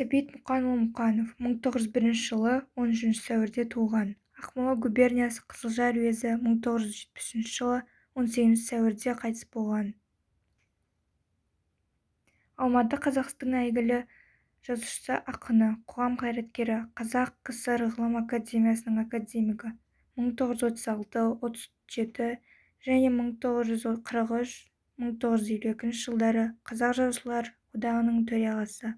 сәбит мұқанұлы мұқанов мың тоғыз жүз бірінші жылы он үшінші сәуірде туған ақмола губерниясы қызылжар уезі мың тоғыз жүз жетпіс үшінші жылы он сегізінші сәуірде қайтыс болған алматы қазақстанның әйгілі жазушысы ақыны қоғам қайраткері қазақ кср ғылым академиясының академигі 1936 жеті және елу екінші жылдары қазақ жазушылар одағының төрағасы